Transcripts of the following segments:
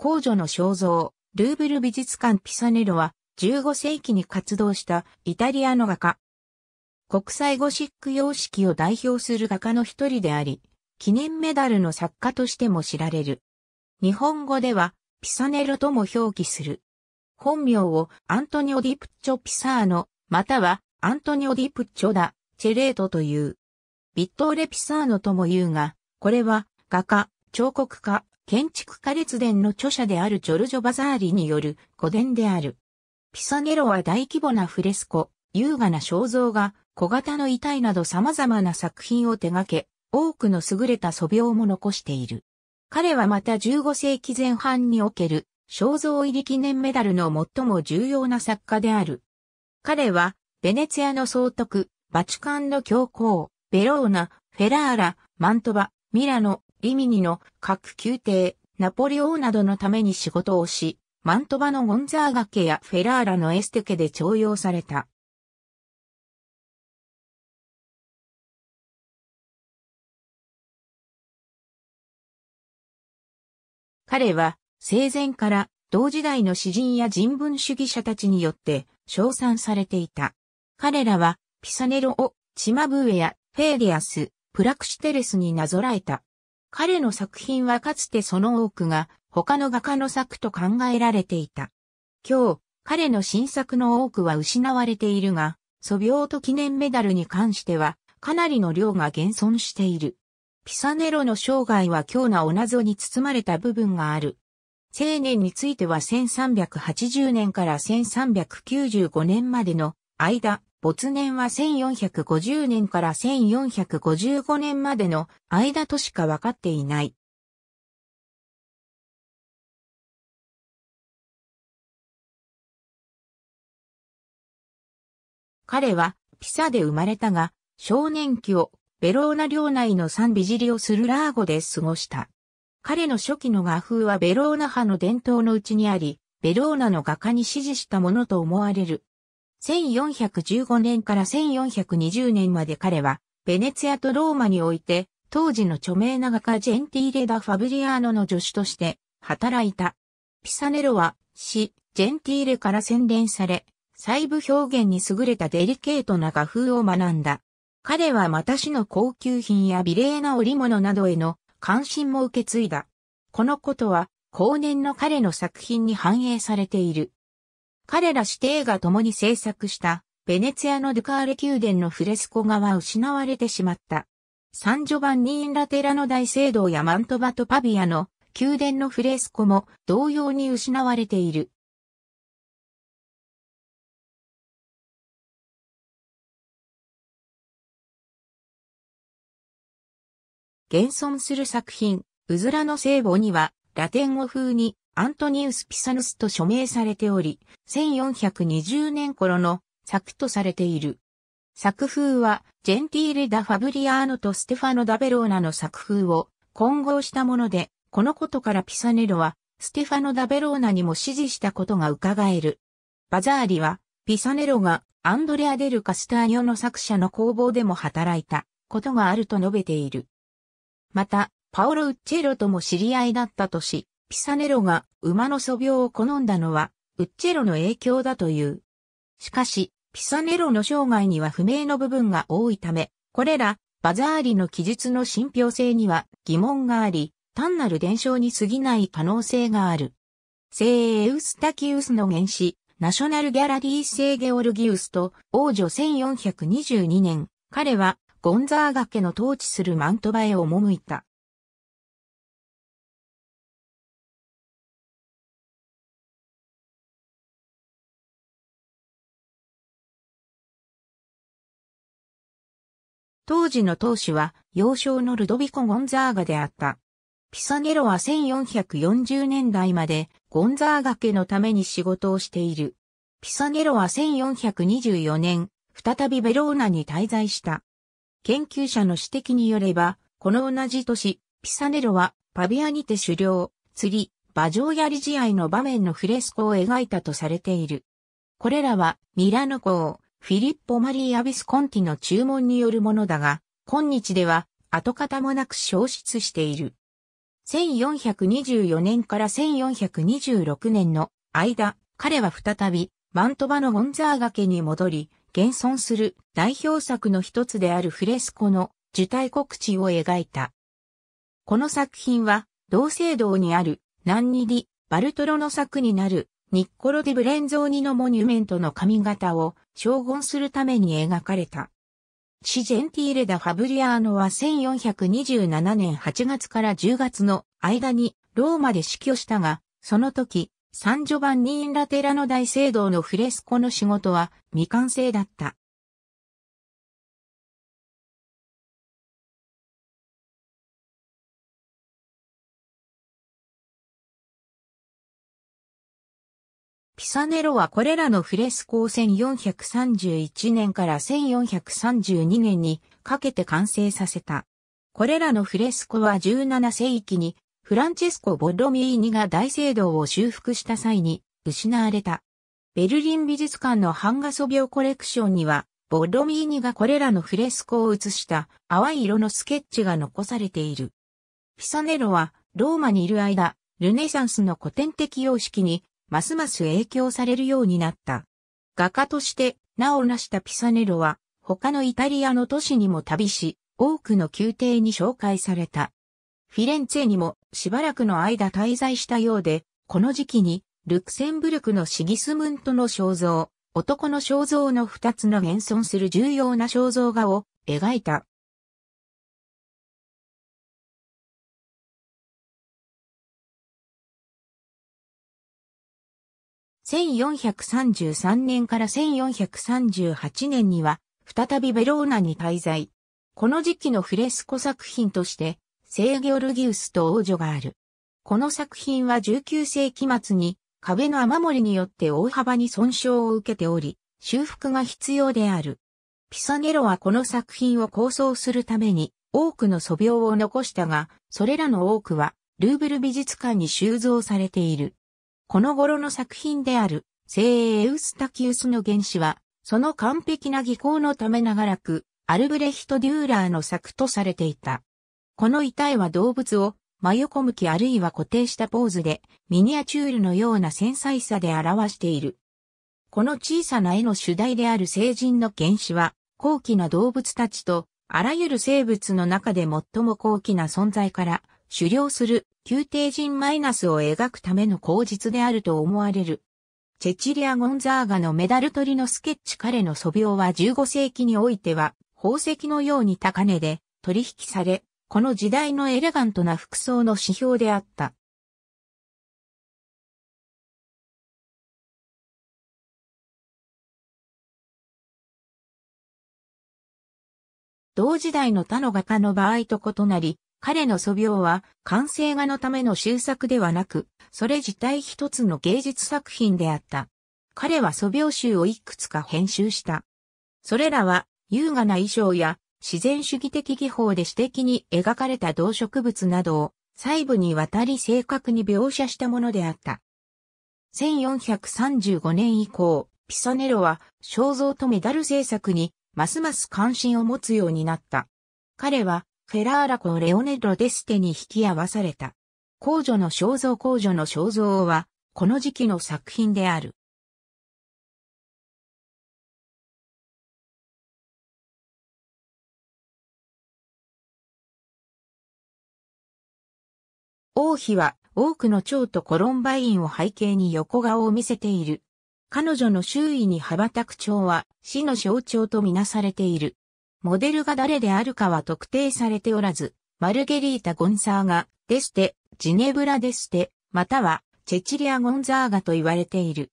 公女の肖像、ルーブル美術館ピサネロは15世紀に活動したイタリアの画家。国際ゴシック様式を代表する画家の一人であり、記念メダルの作家としても知られる。日本語ではピサネロとも表記する。本名をアントニオ・ディプッチョ・ピサーノ、またはアントニオ・ディプチョダ・チェレートという。ビットーレ・ピサーノとも言うが、これは画家、彫刻家、建築家列伝の著者であるジョルジョ・バザーリによる古典である。ピサネロは大規模なフレスコ、優雅な肖像画、小型の遺体など様々な作品を手掛け、多くの優れた素描も残している。彼はまた15世紀前半における肖像入り記念メダルの最も重要な作家である。彼は、ベネツィアの総督、バチカンの教皇、ベローナ、フェラーラ、マントバ、ミラノ、リミニの各宮廷、ナポレオーなどのために仕事をし、マントバのゴンザーガ家やフェラーラのエステ家で徴用された。彼は生前から同時代の詩人や人文主義者たちによって称賛されていた。彼らはピサネロをチマブエやフェーリアス、プラクシテレスになぞらえた。彼の作品はかつてその多くが他の画家の作と考えられていた。今日、彼の新作の多くは失われているが、素描と記念メダルに関しては、かなりの量が現存している。ピサネロの生涯は強なお謎に包まれた部分がある。青年については1380年から1395年までの間、没年は1450年から1455年までの間としか分かっていない。彼はピサで生まれたが、少年期をベローナ領内のサンビジリオ・スルラーゴで過ごした。彼の初期の画風はベローナ派の伝統のうちにあり、ベローナの画家に指示したものと思われる。1415年から1420年まで彼は、ベネツィアとローマにおいて、当時の著名な画家ジェンティーレ・ダ・ファブリアーノの助手として働いた。ピサネロは、死、ジェンティーレから洗練され、細部表現に優れたデリケートな画風を学んだ。彼はまた市の高級品や美麗な織物などへの関心も受け継いだ。このことは、後年の彼の作品に反映されている。彼ら指定が共に制作したベネツィアのドゥカーレ宮殿のフレスコ画は失われてしまった。サンジョバンニーンラテラの大聖堂やマントバとパビアの宮殿のフレスコも同様に失われている。現存する作品、うずらの聖母には、ラテン語風にアントニウス・ピサヌスと署名されており、1420年頃の作とされている。作風は、ジェンティーレ・ダ・ファブリアーノとステファノ・ダ・ベローナの作風を混合したもので、このことからピサネロは、ステファノ・ダ・ベローナにも支持したことが伺える。バザーリは、ピサネロがアンドレア・デル・カスターニョの作者の工房でも働いたことがあると述べている。また、パオロ・ウッチェロとも知り合いだったとし、ピサネロが馬の素描を好んだのは、ウッチェロの影響だという。しかし、ピサネロの生涯には不明の部分が多いため、これら、バザーリの記述の信憑性には疑問があり、単なる伝承に過ぎない可能性がある。聖エウスタキウスの原始、ナショナルギャラリー聖ゲオルギウスと王女1422年、彼はゴンザーガ家の統治するマントバへ赴いた。当時の当主は、幼少のルドビコ・ゴンザーガであった。ピサネロは1440年代まで、ゴンザーガ家のために仕事をしている。ピサネロは1424年、再びベローナに滞在した。研究者の指摘によれば、この同じ年、ピサネロはパビアにて狩猟、釣り、馬上やり試合の場面のフレスコを描いたとされている。これらはミラノ港、フィリッポ・マリー・ア・ビスコンティの注文によるものだが、今日では跡形もなく消失している。1424年から1426年の間、彼は再び、マントバのゴンザーガ家に戻り、現存する代表作の一つであるフレスコの受胎告知を描いた。この作品は、同聖堂にある、ナンニリ・バルトロの作になるニッコロ・ディ・ブレンゾーニのモニュメントの髪型を称言するために描かれた。シジェンティーレ・ダ・ファブリアーノは1427年8月から10月の間にローマで死去したが、その時、サンジョバンニーン・ラテラの大聖堂のフレスコの仕事は未完成だった。ピサネロはこれらのフレスコを1431年から1432年にかけて完成させた。これらのフレスコは17世紀にフランチェスコ・ボロミーニが大聖堂を修復した際に失われた。ベルリン美術館の版画素描コレクションには、ボロミーニがこれらのフレスコを写した淡い色のスケッチが残されている。ピサネロはローマにいる間、ルネサンスの古典的様式にますます影響されるようになった。画家として名を成したピサネロは、他のイタリアの都市にも旅し、多くの宮廷に紹介された。フィレンツェにもしばらくの間滞在したようで、この時期にルクセンブルクのシギスムントの肖像、男の肖像の二つの現存する重要な肖像画を描いた。1433年から1438年には、再びベローナに滞在。この時期のフレスコ作品として、聖ギョルギウスと王女がある。この作品は19世紀末に壁の雨漏りによって大幅に損傷を受けており、修復が必要である。ピサネロはこの作品を構想するために多くの素描を残したが、それらの多くはルーブル美術館に収蔵されている。この頃の作品である、聖エウスタキウスの原子は、その完璧な技巧のため長らく、アルブレヒト・デューラーの作とされていた。この遺体は動物を、真横向きあるいは固定したポーズで、ミニアチュールのような繊細さで表している。この小さな絵の主題である聖人の原子は、高貴な動物たちと、あらゆる生物の中で最も高貴な存在から、狩猟する宮廷人マイナスを描くための口実であると思われる。チェチリア・ゴンザーガのメダル取りのスケッチ彼の素描は15世紀においては宝石のように高値で取引され、この時代のエレガントな服装の指標であった。同時代の他の画家の場合と異なり、彼の素描は完成画のための修作ではなく、それ自体一つの芸術作品であった。彼は素描集をいくつか編集した。それらは優雅な衣装や自然主義的技法で詩的に描かれた動植物などを細部にわたり正確に描写したものであった。1435年以降、ピサネロは肖像とメダル制作にますます関心を持つようになった。彼はフェラーラ公レオネド・デステに引き合わされた。公女の肖像公女の肖像は、この時期の作品である。王妃は多くの蝶とコロンバインを背景に横顔を見せている。彼女の周囲に羽ばたく蝶は死の象徴とみなされている。モデルが誰であるかは特定されておらず、マルゲリータ・ゴンサーガ、デステ、ジネブラ・デステ、またはチェチリア・ゴンザーガと言われている。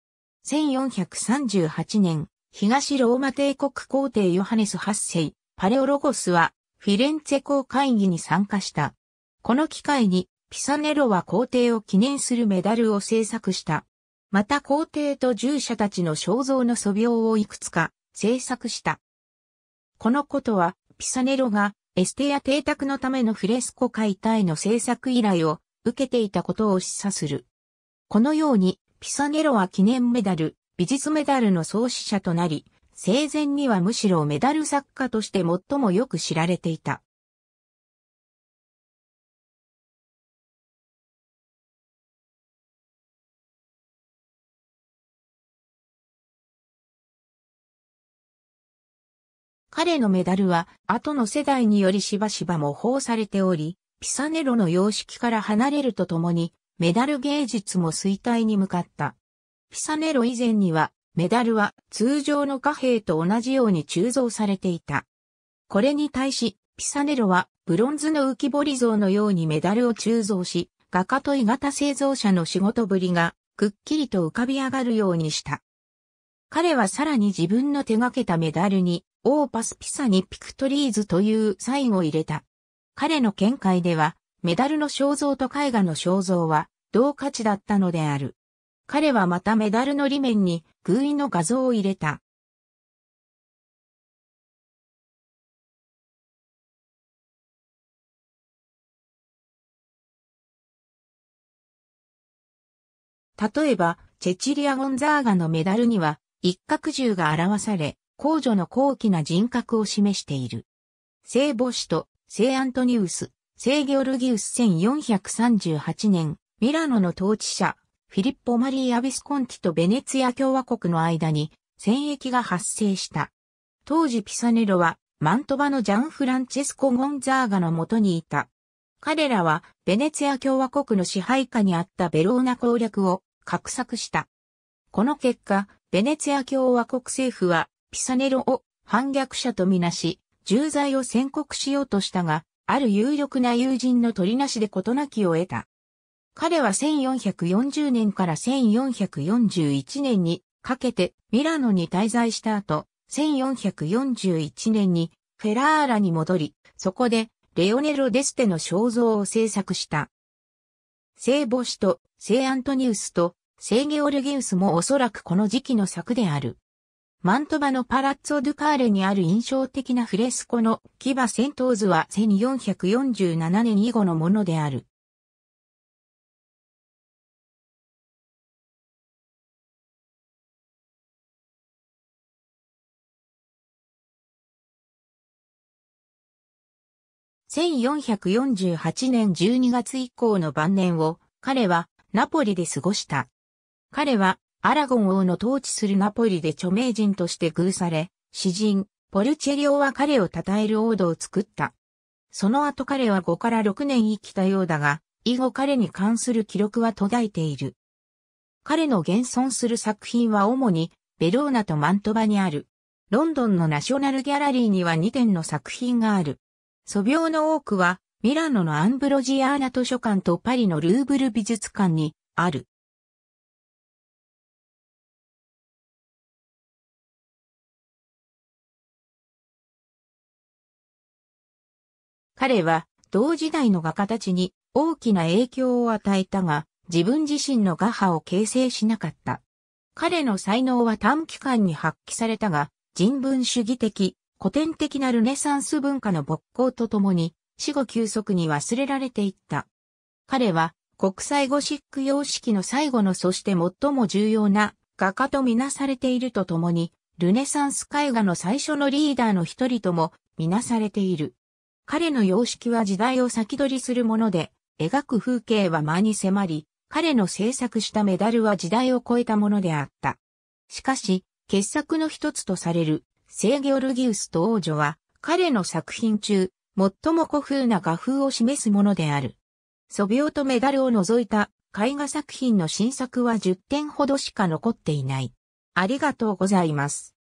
1438年、東ローマ帝国皇帝ヨハネス8世、パレオロゴスはフィレンツェ公会議に参加した。この機会にピサネロは皇帝を記念するメダルを制作した。また皇帝と従者たちの肖像の素描をいくつか制作した。このことは、ピサネロがエステや邸宅のためのフレスコ解体の制作依頼を受けていたことを示唆する。このように、ピサネロは記念メダル、美術メダルの創始者となり、生前にはむしろメダル作家として最もよく知られていた。彼のメダルは後の世代によりしばしば模倣されており、ピサネロの様式から離れるとともに、メダル芸術も衰退に向かった。ピサネロ以前には、メダルは通常の貨幣と同じように鋳造されていた。これに対し、ピサネロはブロンズの浮き彫り像のようにメダルを鋳造し、画家と鋳型製造者の仕事ぶりがくっきりと浮かび上がるようにした。彼はさらに自分の手掛けたメダルにオーパスピサにピクトリーズというサインを入れた。彼の見解では、メダルの肖像と絵画の肖像は同価値だったのである。彼はまたメダルの裏面に偶意の画像を入れた。例えば、チェチリア・ゴンザーガのメダルには、一角獣が表され、公女の高貴な人格を示している。聖母子と聖アントニウス、聖ギョルギウス1438年、ミラノの統治者、フィリッポ・マリー・アビスコンティとベネツィア共和国の間に戦役が発生した。当時ピサネロはマントバのジャン・フランチェスコ・ゴンザーガの元にいた。彼らはベネツィア共和国の支配下にあったベローナ攻略を画策した。この結果、ベネツィア共和国政府はピサネロを反逆者とみなし、重罪を宣告しようとしたが、ある有力な友人の取りなしで事なきを得た。彼は1440年から1441年にかけてミラノに滞在した後、1441年にフェラーラに戻り、そこでレオネロ・デステの肖像を制作した。聖母子と聖アントニウスと聖ゲオルギウスもおそらくこの時期の作である。マントバのパラッツォ・ドゥ・カーレにある印象的なフレスコの牙戦闘図は1447年以後のものである。1448年12月以降の晩年を彼はナポリで過ごした。彼はアラゴン王の統治するナポリで著名人として偶され、詩人、ポルチェリオは彼を称える王道を作った。その後彼は5から6年生きたようだが、以後彼に関する記録は途絶えている。彼の現存する作品は主に、ベローナとマントバにある。ロンドンのナショナルギャラリーには2点の作品がある。素描の多くは、ミラノのアンブロジアーナ図書館とパリのルーブル美術館にある。彼は同時代の画家たちに大きな影響を与えたが、自分自身の画派を形成しなかった。彼の才能は短期間に発揮されたが、人文主義的、古典的なルネサンス文化の勃興とともに、死後急速に忘れられていった。彼は国際ゴシック様式の最後のそして最も重要な画家とみなされているとともに、ルネサンス絵画の最初のリーダーの一人ともみなされている。彼の様式は時代を先取りするもので、描く風景は間に迫り、彼の制作したメダルは時代を超えたものであった。しかし、傑作の一つとされる、聖ギョルギウスと王女は、彼の作品中、最も古風な画風を示すものである。素描とメダルを除いた絵画作品の新作は10点ほどしか残っていない。ありがとうございます。